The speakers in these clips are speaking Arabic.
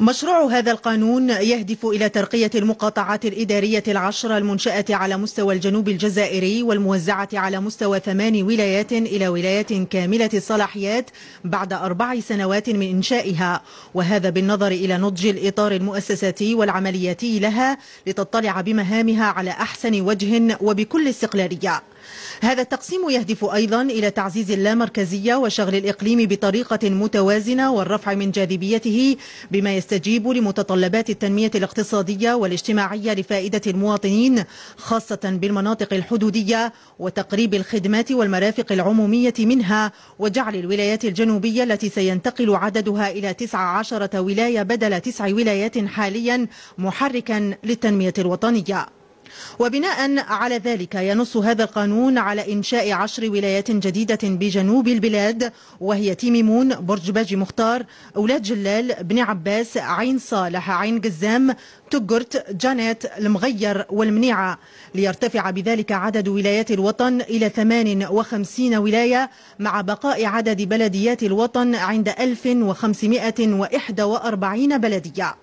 مشروع هذا القانون يهدف إلى ترقية المقاطعات الإدارية العشر المنشأة على مستوى الجنوب الجزائري والموزعة على مستوى ثمان ولايات إلى ولايات كاملة الصلاحيات بعد أربع سنوات من إنشائها وهذا بالنظر إلى نضج الإطار المؤسساتي والعملياتي لها لتطلع بمهامها على أحسن وجه وبكل استقلالية هذا التقسيم يهدف أيضا إلى تعزيز اللامركزية وشغل الإقليم بطريقة متوازنة والرفع من جاذبيته بما يستجيب لمتطلبات التنمية الاقتصادية والاجتماعية لفائدة المواطنين خاصة بالمناطق الحدودية وتقريب الخدمات والمرافق العمومية منها وجعل الولايات الجنوبية التي سينتقل عددها إلى 19 ولاية بدل تسع ولايات حاليا محركا للتنمية الوطنية وبناء على ذلك ينص هذا القانون على إنشاء عشر ولايات جديدة بجنوب البلاد وهي تيميمون برج باجي مختار أولاد جلال بن عباس عين صالح عين قزام تجرت جانيت المغير والمنيعة ليرتفع بذلك عدد ولايات الوطن إلى 58 ولاية مع بقاء عدد بلديات الوطن عند 1541 بلدية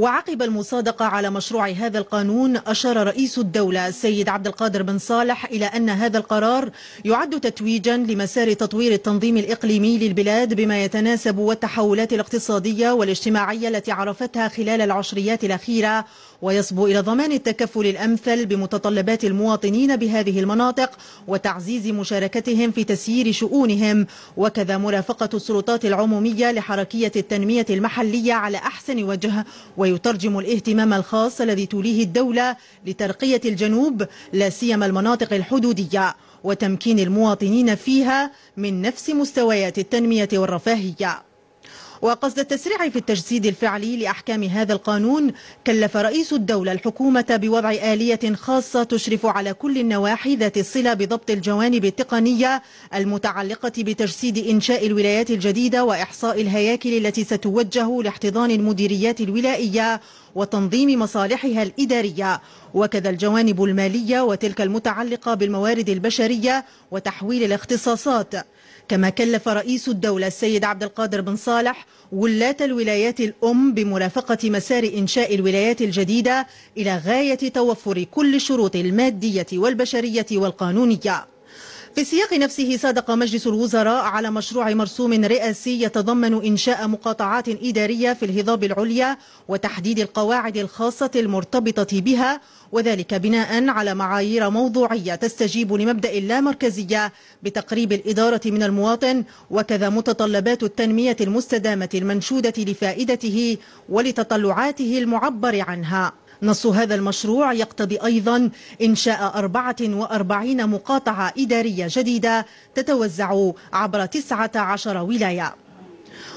وعقب المصادقة على مشروع هذا القانون أشار رئيس الدولة السيد عبد القادر بن صالح إلى أن هذا القرار يعد تتويجا لمسار تطوير التنظيم الإقليمي للبلاد بما يتناسب والتحولات الاقتصادية والاجتماعية التي عرفتها خلال العشريات الأخيرة ويصبو إلى ضمان التكفل الأمثل بمتطلبات المواطنين بهذه المناطق وتعزيز مشاركتهم في تسيير شؤونهم وكذا مرافقة السلطات العمومية لحركية التنمية المحلية على أحسن وجه ويترجم الاهتمام الخاص الذي توليه الدولة لترقية الجنوب لا سيما المناطق الحدودية وتمكين المواطنين فيها من نفس مستويات التنمية والرفاهية وقصد التسريع في التجسيد الفعلي لأحكام هذا القانون كلف رئيس الدولة الحكومة بوضع آلية خاصة تشرف على كل النواحي ذات الصلة بضبط الجوانب التقنية المتعلقة بتجسيد إنشاء الولايات الجديدة وإحصاء الهياكل التي ستوجه لاحتضان المديريات الولائية وتنظيم مصالحها الإدارية وكذا الجوانب المالية وتلك المتعلقة بالموارد البشرية وتحويل الاختصاصات كما كلف رئيس الدولة السيد عبد القادر بن صالح ولاة الولايات الأم بمرافقة مسار إنشاء الولايات الجديدة إلى غاية توفر كل الشروط المادية والبشرية والقانونية في السياق نفسه صادق مجلس الوزراء على مشروع مرسوم رئاسي يتضمن إنشاء مقاطعات إدارية في الهضاب العليا وتحديد القواعد الخاصة المرتبطة بها وذلك بناء على معايير موضوعية تستجيب لمبدأ اللامركزية بتقريب الإدارة من المواطن وكذا متطلبات التنمية المستدامة المنشودة لفائدته ولتطلعاته المعبر عنها نص هذا المشروع يقتضي أيضا إنشاء 44 مقاطعة إدارية جديدة تتوزع عبر 19 ولاية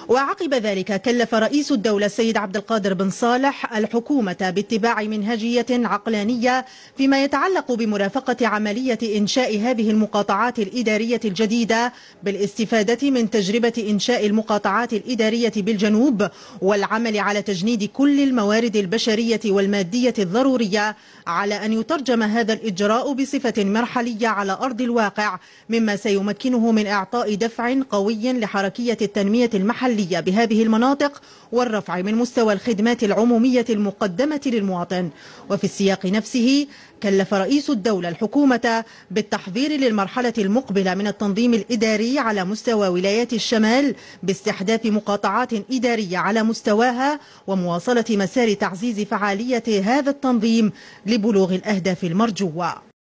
وعقب ذلك كلف رئيس الدولة السيد عبد القادر بن صالح الحكومة باتباع منهجية عقلانية فيما يتعلق بمرافقة عملية إنشاء هذه المقاطعات الإدارية الجديدة بالاستفادة من تجربة إنشاء المقاطعات الإدارية بالجنوب والعمل على تجنيد كل الموارد البشرية والمادية الضرورية على أن يترجم هذا الإجراء بصفة مرحلية على أرض الواقع مما سيمكنه من إعطاء دفع قوي لحركية التنمية المحلية المحلية بهذه المناطق والرفع من مستوى الخدمات العمومية المقدمة للمواطن وفي السياق نفسه كلف رئيس الدولة الحكومة بالتحضير للمرحلة المقبلة من التنظيم الإداري على مستوى ولايات الشمال باستحداث مقاطعات إدارية على مستواها ومواصلة مسار تعزيز فعالية هذا التنظيم لبلوغ الأهداف المرجوة